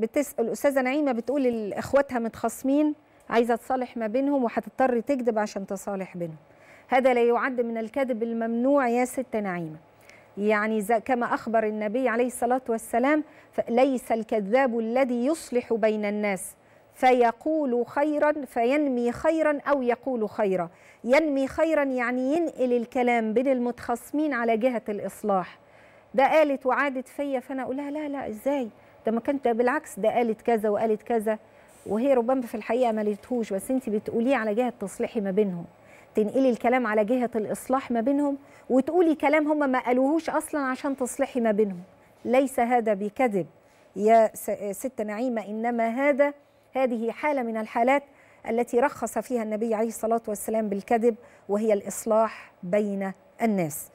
بتسال الاستاذه نعيمه بتقول اخواتها متخاصمين عايزه تصالح ما بينهم وهتضطر تكذب عشان تصالح بينهم هذا لا يعد من الكذب الممنوع يا ست نعيمه يعني كما اخبر النبي عليه الصلاه والسلام ليس الكذاب الذي يصلح بين الناس فيقول خيرا فينمي خيرا او يقول خيرا ينمي خيرا يعني ينقل الكلام بين المتخاصمين على جهه الاصلاح ده قالت وعادت فيا فانا اقول لها لا لا ازاي ده ما كانت بالعكس ده قالت كذا وقالت كذا وهي ربما في الحقيقه ما قالتهوش بس انت بتقوليه على جهه تصليحي ما بينهم تنقلي الكلام على جهه الاصلاح ما بينهم وتقولي كلام هم ما قالوهوش اصلا عشان تصلحي ما بينهم ليس هذا بكذب يا ست نعيمه انما هذا هذه حاله من الحالات التي رخص فيها النبي عليه الصلاه والسلام بالكذب وهي الاصلاح بين الناس